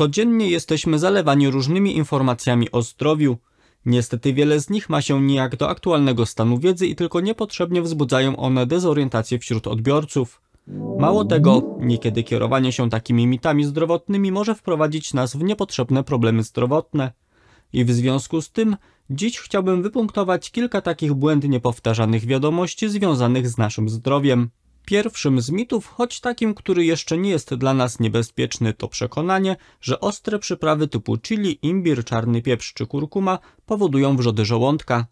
Codziennie jesteśmy zalewani różnymi informacjami o zdrowiu. Niestety wiele z nich ma się nijak do aktualnego stanu wiedzy i tylko niepotrzebnie wzbudzają one dezorientację wśród odbiorców. Mało tego, niekiedy kierowanie się takimi mitami zdrowotnymi może wprowadzić nas w niepotrzebne problemy zdrowotne. I w związku z tym dziś chciałbym wypunktować kilka takich błędnie powtarzanych wiadomości związanych z naszym zdrowiem. Pierwszym z mitów, choć takim, który jeszcze nie jest dla nas niebezpieczny, to przekonanie, że ostre przyprawy typu chili, imbir, czarny pieprz czy kurkuma powodują wrzody żołądka.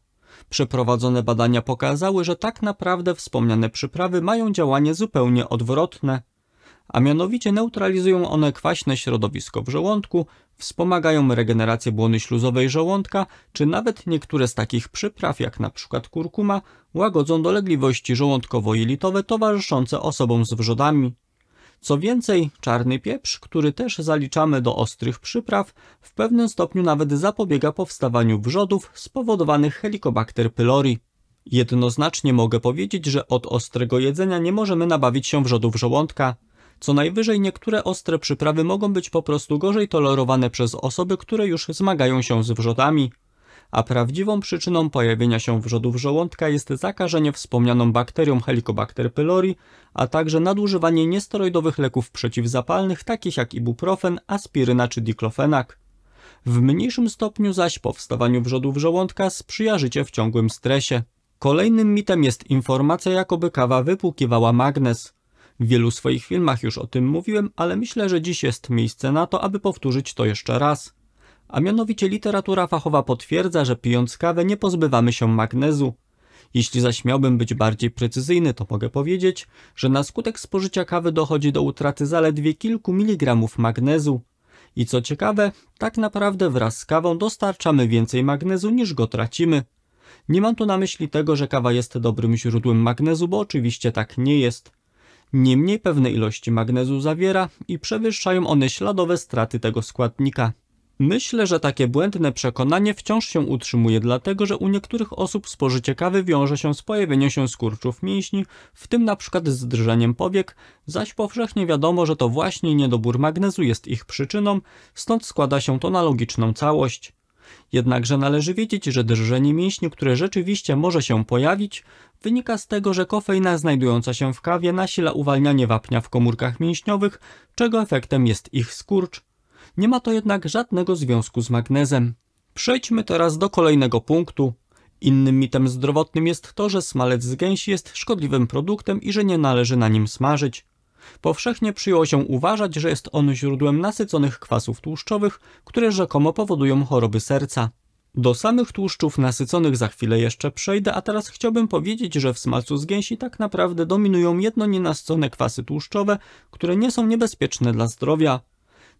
Przeprowadzone badania pokazały, że tak naprawdę wspomniane przyprawy mają działanie zupełnie odwrotne a mianowicie neutralizują one kwaśne środowisko w żołądku, wspomagają regenerację błony śluzowej żołądka, czy nawet niektóre z takich przypraw, jak np. kurkuma, łagodzą dolegliwości żołądkowo-jelitowe towarzyszące osobom z wrzodami. Co więcej, czarny pieprz, który też zaliczamy do ostrych przypraw, w pewnym stopniu nawet zapobiega powstawaniu wrzodów spowodowanych Helicobacter pylori. Jednoznacznie mogę powiedzieć, że od ostrego jedzenia nie możemy nabawić się wrzodów żołądka. Co najwyżej niektóre ostre przyprawy mogą być po prostu gorzej tolerowane przez osoby, które już zmagają się z wrzodami. A prawdziwą przyczyną pojawienia się wrzodów żołądka jest zakażenie wspomnianą bakterią Helicobacter pylori, a także nadużywanie niesteroidowych leków przeciwzapalnych takich jak ibuprofen, aspiryna czy diklofenak. W mniejszym stopniu zaś powstawaniu wrzodów żołądka sprzyja życie w ciągłym stresie. Kolejnym mitem jest informacja, jakoby kawa wypłukiwała magnes. W wielu swoich filmach już o tym mówiłem, ale myślę, że dziś jest miejsce na to, aby powtórzyć to jeszcze raz. A mianowicie literatura fachowa potwierdza, że pijąc kawę nie pozbywamy się magnezu. Jeśli zaś miałbym być bardziej precyzyjny, to mogę powiedzieć, że na skutek spożycia kawy dochodzi do utraty zaledwie kilku miligramów magnezu. I co ciekawe, tak naprawdę wraz z kawą dostarczamy więcej magnezu niż go tracimy. Nie mam tu na myśli tego, że kawa jest dobrym źródłem magnezu, bo oczywiście tak nie jest. Niemniej pewne ilości magnezu zawiera i przewyższają one śladowe straty tego składnika. Myślę, że takie błędne przekonanie wciąż się utrzymuje dlatego, że u niektórych osób spożycie kawy wiąże się z pojawieniem się skurczów mięśni, w tym np. z drżeniem powiek, zaś powszechnie wiadomo, że to właśnie niedobór magnezu jest ich przyczyną, stąd składa się to na logiczną całość. Jednakże należy wiedzieć, że drżenie mięśni, które rzeczywiście może się pojawić, wynika z tego, że kofeina znajdująca się w kawie nasila uwalnianie wapnia w komórkach mięśniowych, czego efektem jest ich skurcz. Nie ma to jednak żadnego związku z magnezem. Przejdźmy teraz do kolejnego punktu. Innym mitem zdrowotnym jest to, że smalec z gęsi jest szkodliwym produktem i że nie należy na nim smażyć powszechnie przyjęło się uważać, że jest on źródłem nasyconych kwasów tłuszczowych, które rzekomo powodują choroby serca. Do samych tłuszczów nasyconych za chwilę jeszcze przejdę, a teraz chciałbym powiedzieć, że w smalcu z gęsi tak naprawdę dominują jedno nienasycone kwasy tłuszczowe, które nie są niebezpieczne dla zdrowia.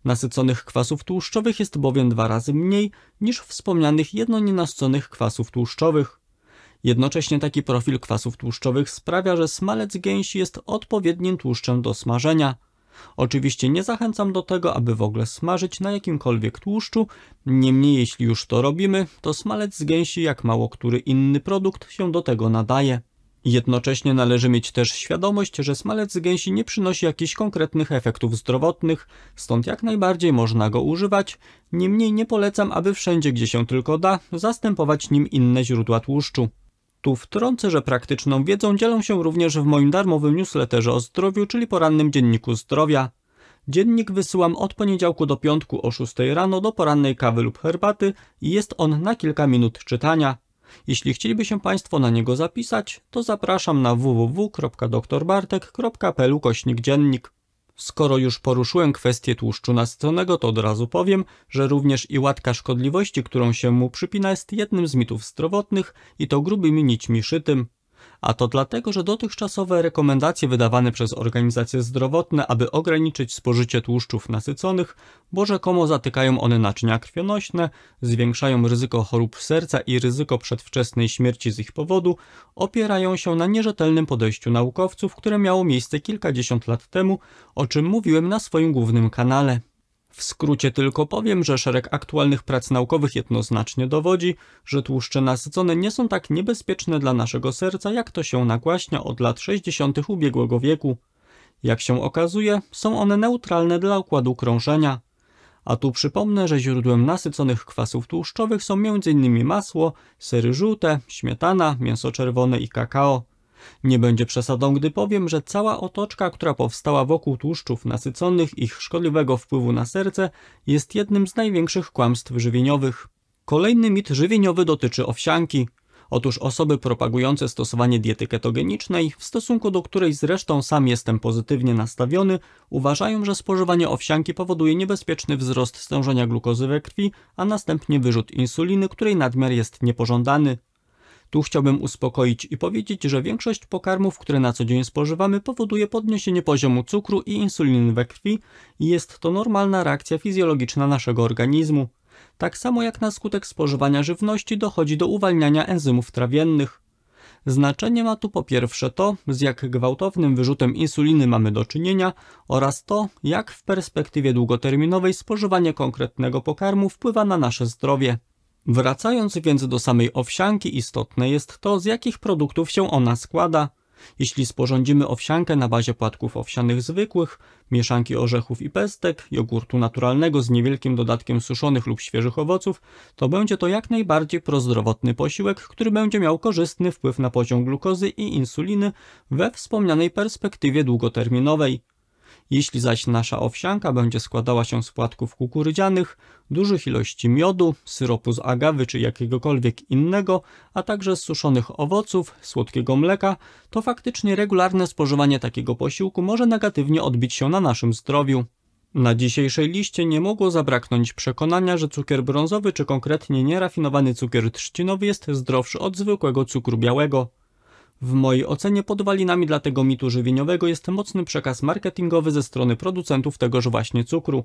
Nasyconych kwasów tłuszczowych jest bowiem dwa razy mniej niż wspomnianych jednonienasyconych kwasów tłuszczowych. Jednocześnie taki profil kwasów tłuszczowych sprawia, że smalec gęsi jest odpowiednim tłuszczem do smażenia. Oczywiście nie zachęcam do tego, aby w ogóle smażyć na jakimkolwiek tłuszczu, niemniej jeśli już to robimy, to smalec z gęsi jak mało który inny produkt się do tego nadaje. Jednocześnie należy mieć też świadomość, że smalec z gęsi nie przynosi jakichś konkretnych efektów zdrowotnych, stąd jak najbardziej można go używać, niemniej nie polecam, aby wszędzie gdzie się tylko da zastępować nim inne źródła tłuszczu. Tu wtrącę, że praktyczną wiedzą dzielą się również w moim darmowym newsletterze o zdrowiu, czyli porannym dzienniku zdrowia. Dziennik wysyłam od poniedziałku do piątku o 6 rano do porannej kawy lub herbaty i jest on na kilka minut czytania. Jeśli chcieliby się Państwo na niego zapisać, to zapraszam na www.doktorbartek.pl kośnik dziennik. Skoro już poruszyłem kwestię tłuszczu nasyconego, to od razu powiem, że również i łatka szkodliwości, którą się mu przypina, jest jednym z mitów zdrowotnych i to grubymi nićmi szytym a to dlatego, że dotychczasowe rekomendacje wydawane przez organizacje zdrowotne, aby ograniczyć spożycie tłuszczów nasyconych, bo rzekomo zatykają one naczynia krwionośne, zwiększają ryzyko chorób serca i ryzyko przedwczesnej śmierci z ich powodu, opierają się na nierzetelnym podejściu naukowców, które miało miejsce kilkadziesiąt lat temu, o czym mówiłem na swoim głównym kanale. W skrócie tylko powiem, że szereg aktualnych prac naukowych jednoznacznie dowodzi, że tłuszcze nasycone nie są tak niebezpieczne dla naszego serca, jak to się nagłaśnia od lat 60. ubiegłego wieku. Jak się okazuje, są one neutralne dla układu krążenia. A tu przypomnę, że źródłem nasyconych kwasów tłuszczowych są m.in. masło, sery żółte, śmietana, mięso czerwone i kakao. Nie będzie przesadą, gdy powiem, że cała otoczka, która powstała wokół tłuszczów nasyconych ich szkodliwego wpływu na serce, jest jednym z największych kłamstw żywieniowych. Kolejny mit żywieniowy dotyczy owsianki. Otóż osoby propagujące stosowanie diety ketogenicznej, w stosunku do której zresztą sam jestem pozytywnie nastawiony, uważają, że spożywanie owsianki powoduje niebezpieczny wzrost stężenia glukozy we krwi, a następnie wyrzut insuliny, której nadmiar jest niepożądany. Tu chciałbym uspokoić i powiedzieć, że większość pokarmów, które na co dzień spożywamy, powoduje podniesienie poziomu cukru i insuliny we krwi i jest to normalna reakcja fizjologiczna naszego organizmu. Tak samo jak na skutek spożywania żywności dochodzi do uwalniania enzymów trawiennych. Znaczenie ma tu po pierwsze to, z jak gwałtownym wyrzutem insuliny mamy do czynienia oraz to, jak w perspektywie długoterminowej spożywanie konkretnego pokarmu wpływa na nasze zdrowie. Wracając więc do samej owsianki, istotne jest to, z jakich produktów się ona składa. Jeśli sporządzimy owsiankę na bazie płatków owsianych zwykłych, mieszanki orzechów i pestek, jogurtu naturalnego z niewielkim dodatkiem suszonych lub świeżych owoców, to będzie to jak najbardziej prozdrowotny posiłek, który będzie miał korzystny wpływ na poziom glukozy i insuliny we wspomnianej perspektywie długoterminowej. Jeśli zaś nasza owsianka będzie składała się z płatków kukurydzianych, dużych ilości miodu, syropu z agawy czy jakiegokolwiek innego, a także z suszonych owoców, słodkiego mleka, to faktycznie regularne spożywanie takiego posiłku może negatywnie odbić się na naszym zdrowiu. Na dzisiejszej liście nie mogło zabraknąć przekonania, że cukier brązowy czy konkretnie nierafinowany cukier trzcinowy jest zdrowszy od zwykłego cukru białego. W mojej ocenie podwalinami dla tego mitu żywieniowego jest mocny przekaz marketingowy ze strony producentów tegoż właśnie cukru.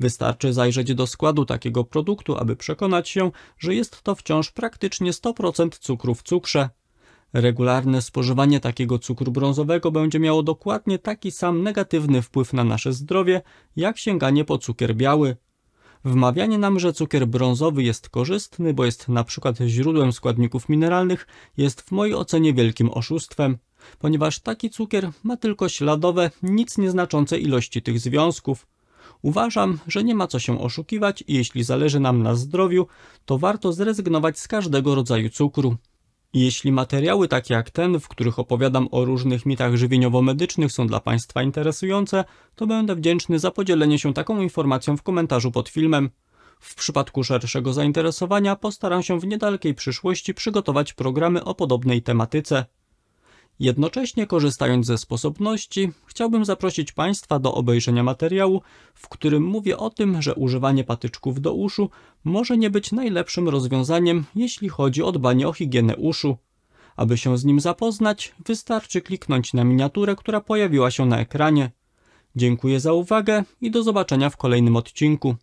Wystarczy zajrzeć do składu takiego produktu, aby przekonać się, że jest to wciąż praktycznie 100% cukru w cukrze. Regularne spożywanie takiego cukru brązowego będzie miało dokładnie taki sam negatywny wpływ na nasze zdrowie, jak sięganie po cukier biały. Wmawianie nam, że cukier brązowy jest korzystny, bo jest na przykład źródłem składników mineralnych, jest w mojej ocenie wielkim oszustwem, ponieważ taki cukier ma tylko śladowe, nic nieznaczące ilości tych związków. Uważam, że nie ma co się oszukiwać i jeśli zależy nam na zdrowiu, to warto zrezygnować z każdego rodzaju cukru. Jeśli materiały takie jak ten, w których opowiadam o różnych mitach żywieniowo-medycznych są dla Państwa interesujące, to będę wdzięczny za podzielenie się taką informacją w komentarzu pod filmem. W przypadku szerszego zainteresowania postaram się w niedalekiej przyszłości przygotować programy o podobnej tematyce. Jednocześnie korzystając ze sposobności, chciałbym zaprosić Państwa do obejrzenia materiału, w którym mówię o tym, że używanie patyczków do uszu może nie być najlepszym rozwiązaniem, jeśli chodzi o dbanie o higienę uszu. Aby się z nim zapoznać, wystarczy kliknąć na miniaturę, która pojawiła się na ekranie. Dziękuję za uwagę i do zobaczenia w kolejnym odcinku.